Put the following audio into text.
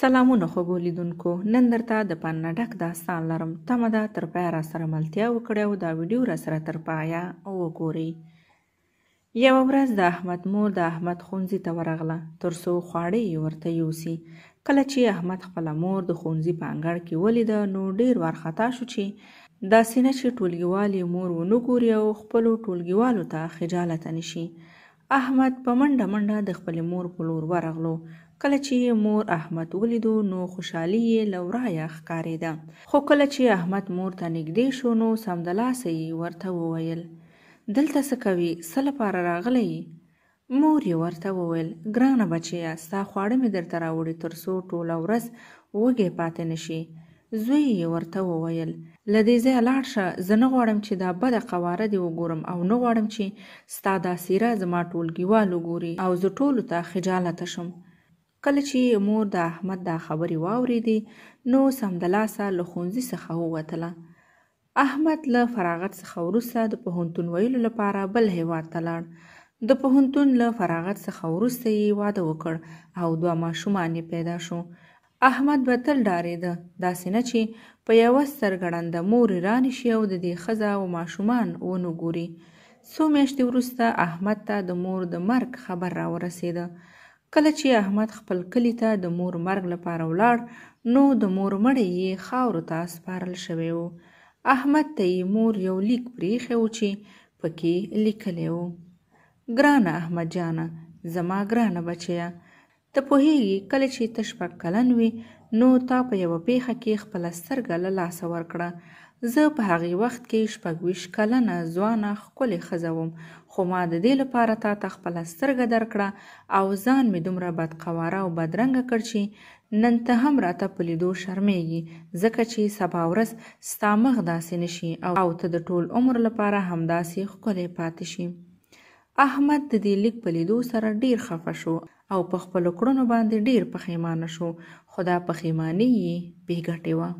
سلامونه خوږو لیدونکو نن درته د پنه ډک داستان لرم تمه ده تر پای را سره ملتیا وکړئ او دا ویډیو را سره تر پایه وګورئ یوه ورځ د احمد مور د احمد ښوونځي ته ورغله تر څو خواړه یې ورته یوسي کله چې احمد خپله مور د ښوونځي په انګړ کې ولیده نو ډیر وارخطا شو چې داسې نه چې ټولګیوال یې مور ونه ګوري او خپلو ټولګیوالو ته خجالته نشي احمد په منډه منډه د خپلې مور په لور ورغلو کله چې مور احمد ولیدو نو خوشحالي یې له ورایه ښکارېده خو کله چې احمد مور ته نږدې شو نو سمدلاسه یې ورته وویل دلته څه کوي څه لپاره راغلی مور یې ورته وویل ګرانه بچیه ستا خواړه مې درته راوړي تر څو ټوله ورځ وږې پاتې نشي زوی یې ورته وویل له دې ځایه لاړ شه زه نه غواړم چې دا بده قواره دې وګورم او نه غواړم چې ستا دا څیره زما ټولګیوال وګوري او زه ټولو ته خجالته شم کله چې مور د احمد دا خبرې واورېدې نو سمدلاسه له ښوونځي څخه ووتله احمد له فراغت څخه وروسته د پوهنتون ویلو لپاره بل هیواد ته لاړ د پوهنتون له فراغت څخه وروسته یې واده وکړ او دوه ماشومان پیدا شو احمد به تل ډارېده داسې نه چې په یوه سرګړنده مور رانشي او د دې ښځه او ماشومان ونه ګوري څو میاشتې وروسته احمد ته د مور د مرګ خبر راورسېده کله چې احمد خپل کلی ته د مور مرګ لپاره ولاړ نو د مور مړی یې خاورو ته سپارل شوی و احمد ته یې مور یو لیک پرېښی و چې پکې لیکلی و ګرانه احمد جانه زما ګرانه بچیه ته پوهېږې کله چې ته شپږ کلن وې نو تا په یوه پیښه کې خپله سترګه له لاسه ورکړه زه په هغې وخت کې شپږ ویشت کلنه ځوانه ښکلې ښځه وم خو ما د دې لپاره تا ته خپله سترګه درکړه او ځان مې دومره بدقواره او بدرنګه کړ چې نن ته هم راته په لیدو شرمېږي ځکه چې سبا ورځ ستا مخ داسې نشي او ته د ټول عمر لپاره همداسې ښکلې پاتې شي احمد د دې لیک په لیدو سره ډیر خفه شو او په خپلو کړنو باندې ډیر پښیمانه شو خو دا پښیماني یې بې ګټې وه